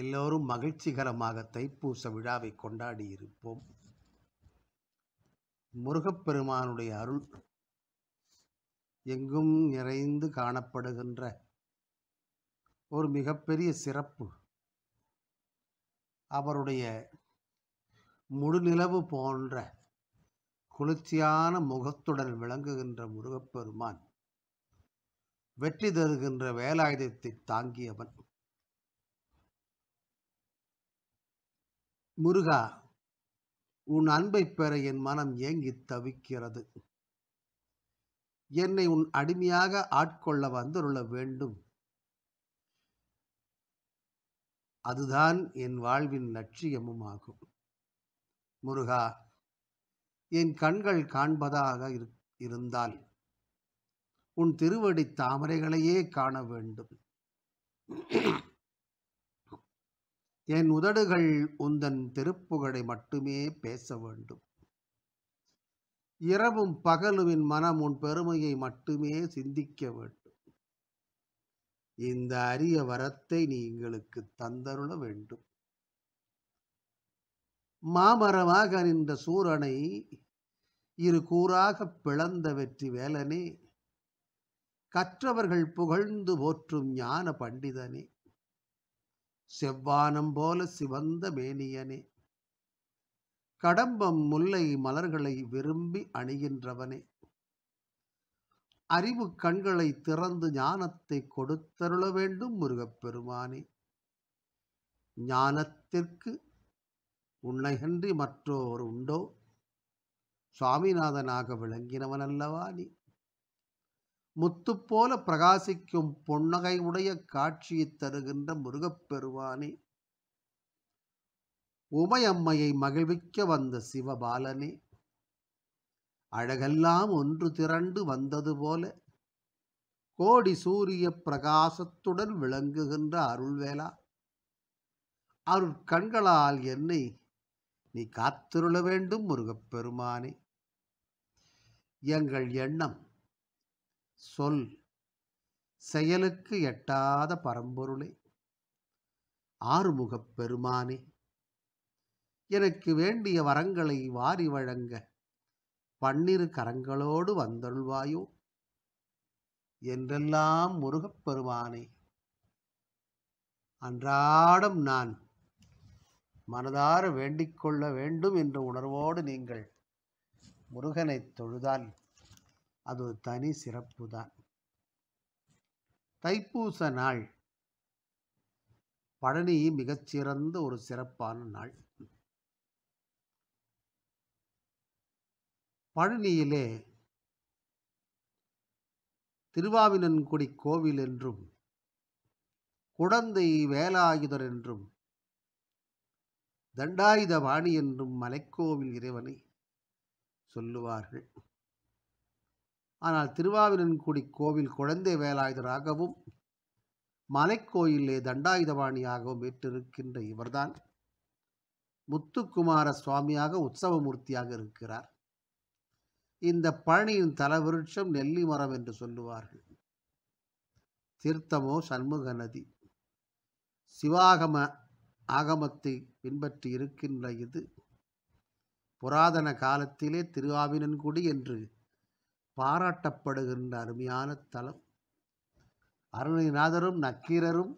எல்லோரும் மகிழ்ச்சிகரமாக தைப்பூச விழாவை கொண்டாடி இருப்போம் முருகப்பெருமானுடைய அருள் எங்கும் நிறைந்து காணப்படுகின்ற ஒரு மிகப்பெரிய சிறப்பு அவருடைய முழுநிலவு போன்ற குளிர்ச்சியான முகத்துடன் விளங்குகின்ற முருகப்பெருமான் வெற்றி தருகின்ற வேலாயுதத்தை தாங்கியவன் முருகா உன் அன்பை பெற என் மனம் ஏங்கி தவிக்கிறது என்னை உன் அடிமையாக ஆட்கொள்ள வந்துள்ள வேண்டும் அதுதான் என் வாழ்வின் லட்சியமும் ஆகும் முருகா என் கண்கள் காண்பதாக இருந்தால் உன் திருவடி தாமரைகளையே காண வேண்டும் என் உதடுகள் உந்தன் திருப்புகளை மட்டுமே பேச வேண்டும் இரவும் பகலுவின் மனம் உன் பெருமையை மட்டுமே சிந்திக்க வேண்டும் இந்த அரிய வரத்தை நீ எங்களுக்கு தந்தருள வேண்டும் மாமரமாக நின்ற சூரனை இரு கூறாக பிளந்த வெற்றி வேலனே கற்றவர்கள் புகழ்ந்து போற்றும் ஞான பண்டிதனே செவ்வானம் போல சிவந்த மேனியனே கடம்பம் முல்லை மலர்களை விரும்பி அணிகின்றவனே அறிவு கண்களை திறந்து ஞானத்தை கொடுத்தருள வேண்டும் முருகப்பெருமானே ஞானத்திற்கு உன்னைகன்றி மற்றோர் உண்டோ சுவாமிநாதனாக விளங்கினவனல்லவா நீ முத்துப்போல பிரகாசிக்கும் பொன்னகையுடைய காட்சியை தருகின்ற முருகப்பெருவானே உமையம்மையை மகிழ்விக்க வந்த சிவபாலனே அழகெல்லாம் ஒன்று திரண்டு வந்தது போல கோடி சூரிய பிரகாசத்துடன் விளங்குகின்ற அருள்வேலா அருள் கண்களால் என்னை நீ காத்திருள வேண்டும் முருகப்பெருமானே எங்கள் எண்ணம் சொல் செயலுக்கு எட்டாத பரம்பொருளே ஆறுமுகப் பெருமானே எனக்கு வேண்டிய வரங்களை வாரி வழங்க பன்னிரு கரங்களோடு வந்தொள்வாயோ என்றெல்லாம் முருகப்பெருமானே அன்றாடம் நான் மனதார வேண்டிக்கொள்ள வேண்டும் என்ற உணர்வோடு நீங்கள் முருகனைத் தொழுதால் அது ஒரு தனி சிறப்பு தான் தைப்பூச நாள் பழனி மிகச்சிறந்த ஒரு சிறப்பான நாள் பழனியிலே திருவாவினன்குடி கோவில் என்றும் குடந்தை வேலாயுதர் என்றும் தண்டாயுதவாணி என்றும் மலைக்கோவில் இறைவனை சொல்லுவார்கள் ஆனால் திருவாவினன்குடி கோவில் குழந்தை வேலாயுதராகவும் மலைக்கோயிலே தண்டாயுதபாணியாகவும் ஏற்றிருக்கின்ற இவர்தான் முத்துக்குமார சுவாமியாக உற்சவமூர்த்தியாக இருக்கிறார் இந்த பழனியின் தலவிருட்சம் நெல்லி மரம் என்று சொல்லுவார்கள் தீர்த்தமோ சண்முக நதி சிவாகம ஆகமத்தை பின்பற்றி இருக்கின்ற இது புராதன காலத்திலே திருவாவினன்குடி என்று பாராட்டப்படுகின்ற அருமையான தலம் அருணைநாதரும் நக்கீரரும்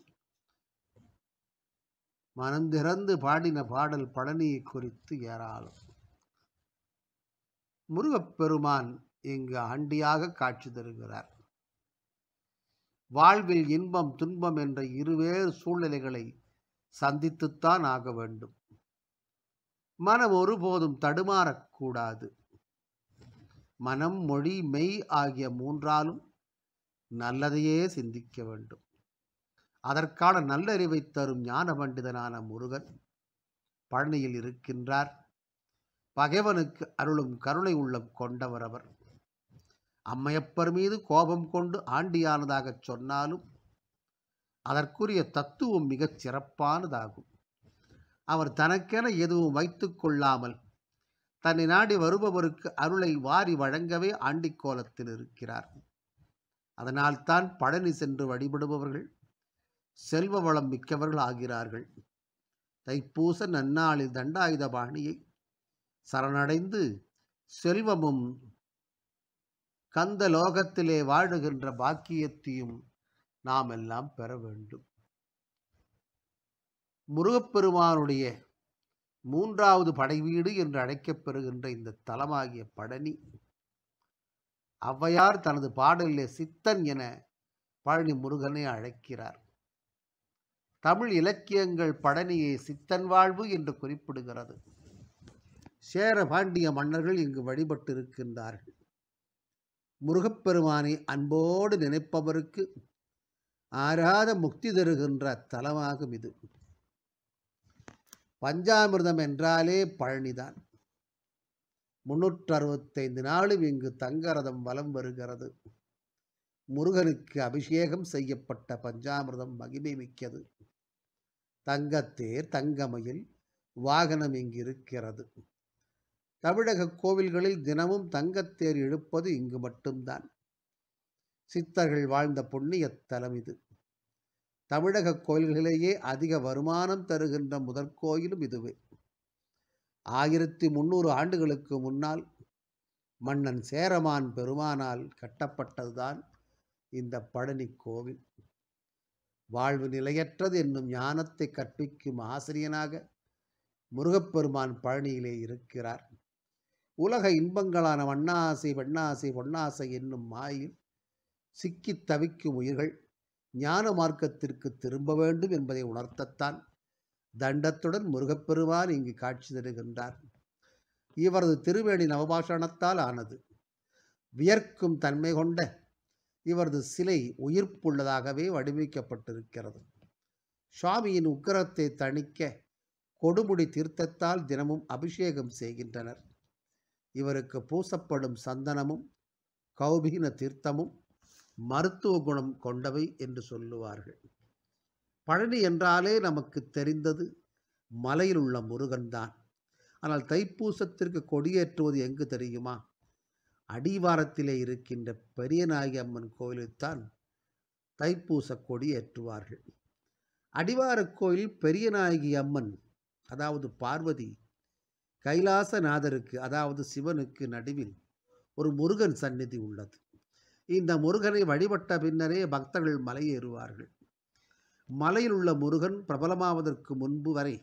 மனந்திறந்து பாடின பாடல் பழனியை குறித்து ஏராளம் முருகப்பெருமான் இங்கு ஆண்டியாக காட்சி தருகிறார் வாழ்வில் இன்பம் துன்பம் என்ற இருவேறு சூழ்நிலைகளை சந்தித்துத்தான் ஆக வேண்டும் மனம் ஒருபோதும் தடுமாறக்கூடாது மனம் மொழி மெய் ஆகிய மூன்றாலும் நல்லதையே சிந்திக்க வேண்டும் அதற்கான நல்லறிவை தரும் ஞான பண்டிதனான முருகன் பழனியில் இருக்கின்றார் பகைவனுக்கு அருளும் கருணை உள்ளம் கொண்டவர் அவர் அம்மையப்பர் மீது கோபம் கொண்டு ஆண்டியானதாகச் சொன்னாலும் அதற்குரிய தத்துவம் மிகச் சிறப்பானதாகும் அவர் தனக்கென எதுவும் வைத்து கொள்ளாமல் தன்னை நாடி வருபவருக்கு அருளை வாரி வழங்கவே ஆண்டிக்கோலத்தில் இருக்கிறார் அதனால்தான் பழனி சென்று வழிபடுபவர்கள் செல்வ வளம் மிக்கவர்கள் ஆகிறார்கள் தைப்பூச நன்னாளில் தண்டாயுத பாணியை சரணடைந்து செல்வமும் கந்த லோகத்திலே வாழுகின்ற பாக்கியத்தையும் நாம் எல்லாம் பெற வேண்டும் முருகப்பெருமானுடைய மூன்றாவது படைவீடு என்று அழைக்கப்பெறுகின்ற இந்த தலமாகிய பழனி ஔவையார் தனது பாடலிலே சித்தன் என பழனி முருகனை அழைக்கிறார் தமிழ் இலக்கியங்கள் பழனியை சித்தன் வாழ்வு என்று குறிப்பிடுகிறது சேர பாண்டிய மன்னர்கள் இங்கு வழிபட்டிருக்கின்றார்கள் முருகப்பெருமானை அன்போடு நினைப்பவருக்கு ஆறாத முக்தி தருகின்ற தலமாகும் இது பஞ்சாமிர்தம் என்றாலே பழனிதான் முன்னூற்று அறுபத்தைந்து நாளும் இங்கு தங்கரதம் வலம் வருகிறது முருகனுக்கு அபிஷேகம் செய்யப்பட்ட பஞ்சாமிர்தம் மகிமை மிக்கது தங்கத்தேர் தங்கமயில் வாகனம் இங்கு இருக்கிறது தமிழக கோவில்களில் தினமும் தங்கத்தேர் இழுப்பது இங்கு மட்டும்தான் சித்தர்கள் வாழ்ந்த புண்ணியத்தலம் இது தமிழக கோயில்களிலேயே அதிக வருமானம் தருகின்ற முதற் கோயிலும் இதுவே ஆயிரத்தி முந்நூறு ஆண்டுகளுக்கு முன்னால் மன்னன் சேரமான் பெருமானால் கட்டப்பட்டதுதான் இந்த பழனி கோவில் வாழ்வு நிலையற்றது என்னும் ஞானத்தை கற்பிக்கும் ஆசிரியனாக முருகப்பெருமான் பழனியிலே இருக்கிறார் உலக இன்பங்களான வண்ணாசை பெண்ணாசை பொன்னாசை என்னும் மாயில் சிக்கித் தவிக்கும் உயிர்கள் ஞான மார்க்கத்திற்கு திரும்ப வேண்டும் என்பதை உணர்த்தத்தான் தண்டத்துடன் முருகப்பெருமான் இங்கு காட்சி தருகின்றார் இவரது திருவேணி நவபாஷணத்தால் ஆனது வியர்க்கும் தன்மை கொண்ட இவரது சிலை உயிர்ப்புள்ளதாகவே வடிவமைக்கப்பட்டிருக்கிறது சுவாமியின் உக்கரத்தை தணிக்க கொடுமுடி தீர்த்தத்தால் தினமும் அபிஷேகம் செய்கின்றனர் இவருக்கு பூசப்படும் சந்தனமும் கௌபீன தீர்த்தமும் மருத்துவ குணம் கொண்டவை என்று சொல்லுவார்கள் பழனி என்றாலே நமக்கு தெரிந்தது மலையில் உள்ள முருகன் தான் ஆனால் தைப்பூசத்திற்கு கொடியேற்றுவது எங்கு தெரியுமா அடிவாரத்திலே இருக்கின்ற பெரியநாயகி அம்மன் கோயிலில்தான் தைப்பூச கொடி ஏற்றுவார்கள் அடிவார கோயில் பெரியநாயகி அம்மன் அதாவது பார்வதி கைலாசநாதருக்கு அதாவது சிவனுக்கு நடுவில் ஒரு முருகன் சந்நிதி உள்ளது இந்த முருகனை வழிபட்ட பின்னரே பக்தர்கள் மலையேறுவார்கள் மலையில் உள்ள முருகன் பிரபலமாவதற்கு முன்பு வரை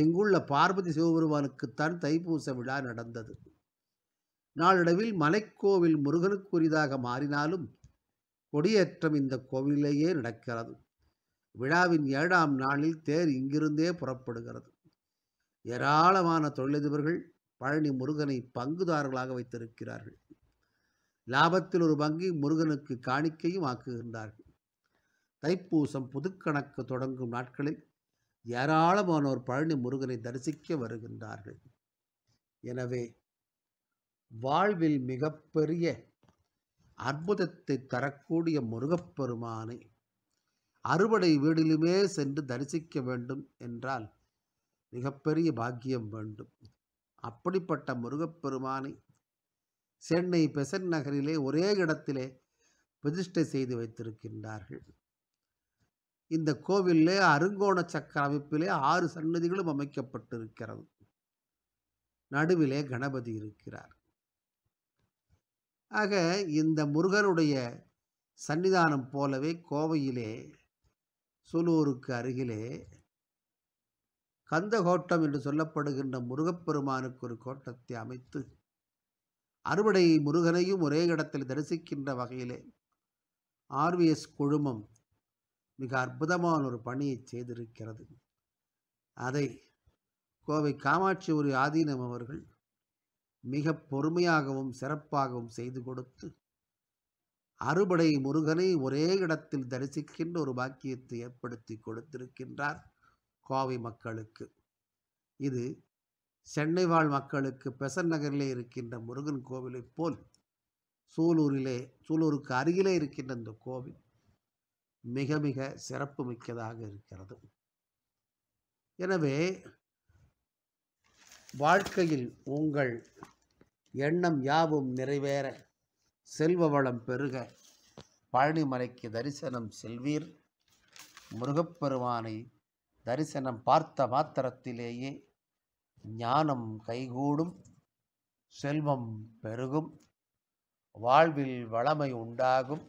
எங்குள்ள பார்வதி சிவபெருமானுக்குத்தான் தைப்பூச விழா நடந்தது நாளடைவில் மலைக்கோவில் முருகனுக்குரியதாக மாறினாலும் கொடியேற்றம் இந்த கோவிலேயே நடக்கிறது விழாவின் ஏழாம் நாளில் தேர் இங்கிருந்தே புறப்படுகிறது ஏராளமான தொழிலதிபர்கள் பழனி முருகனை பங்குதாரர்களாக வைத்திருக்கிறார்கள் லாபத்தில் ஒரு பங்கை முருகனுக்கு காணிக்கையும் ஆக்குகின்றார்கள் தைப்பூசம் புதுக்கணக்கு தொடங்கும் நாட்களில் ஏராளமானோர் பழனி முருகனை தரிசிக்க வருகின்றார்கள் எனவே வாழ்வில் மிகப்பெரிய அற்புதத்தை தரக்கூடிய முருகப்பெருமானை அறுவடை வீடிலுமே சென்று தரிசிக்க வேண்டும் என்றால் மிகப்பெரிய பாக்கியம் வேண்டும் அப்படிப்பட்ட முருகப்பெருமானை சென்னை பெசன் நகரிலே ஒரே இடத்திலே பிரதிஷ்டை செய்து வைத்திருக்கின்றார்கள் இந்த கோவிலே அருங்கோண சக்கர அமைப்பிலே ஆறு சன்னதிகளும் அமைக்கப்பட்டிருக்கிறது நடுவிலே கணபதி இருக்கிறார் ஆக இந்த முருகனுடைய சன்னிதானம் போலவே கோவையிலே சூலூருக்கு அருகிலே கந்தகோட்டம் என்று சொல்லப்படுகின்ற முருகப்பெருமானுக்கு ஒரு கோட்டத்தை அமைத்து அறுவடை முருகனையும் ஒரே இடத்தில் தரிசிக்கின்ற வகையிலே ஆர்விஎஸ் குழுமம் மிக அற்புதமான ஒரு பணியை செய்திருக்கிறது அதை கோவை காமாட்சி ஒரு ஆதீனம் அவர்கள் மிக பொறுமையாகவும் சிறப்பாகவும் செய்து கொடுத்து அறுபடை முருகனை ஒரே இடத்தில் தரிசிக்கின்ற ஒரு பாக்கியத்தை ஏற்படுத்தி கொடுத்திருக்கின்றார் கோவை மக்களுக்கு இது சென்னை வாழ் மக்களுக்கு பெசன் நகரிலே இருக்கின்ற முருகன் கோவிலைப் போல் சூலூரிலே சூலூருக்கு அருகிலே இருக்கின்ற இந்த கோவில் மிக மிக சிறப்பு மிக்கதாக இருக்கிறது எனவே வாழ்க்கையில் உங்கள் எண்ணம் யாவும் நிறைவேற செல்வ வளம் பெருக பழனிமலைக்கு தரிசனம் செல்வீர் முருகப்பெருமானை தரிசனம் பார்த்த மாத்திரத்திலேயே ஞானம் கைகூடும் செல்வம் பெருகும் வாழ்வில் வளமை உண்டாகும்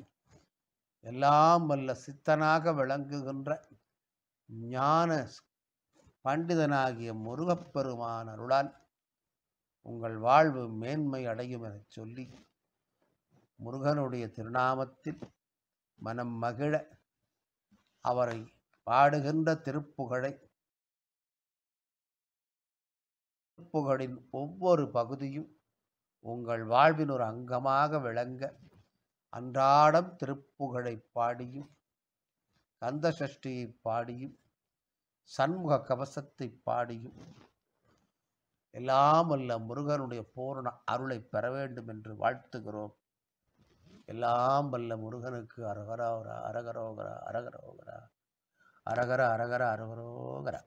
எல்லாம் வல்ல சித்தனாக விளங்குகின்ற ஞான பண்டிதனாகிய முருகப்பெருமான அருளால் உங்கள் வாழ்வு மேன்மை அடையும் எனச் சொல்லி முருகனுடைய திருநாமத்தில் மனம் மகிழ அவரை பாடுகின்ற திருப்புகழை புகழின் ஒவ்வொரு பகுதியும் உங்கள் வாழ்வின் ஒரு அங்கமாக விளங்க அன்றாடம் திருப்புகளை பாடியும் கந்த சஷ்டியை பாடியும் சண்முக கவசத்தை பாடியும் எல்லாம் அல்ல முருகனுடைய பூரண அருளை பெற வேண்டும் என்று வாழ்த்துகிறோம் எல்லாம் அல்ல முருகனுக்கு அரகரோகரா அரகரோகரா அரகரோகரா அரகர அரகர அரகரோகரா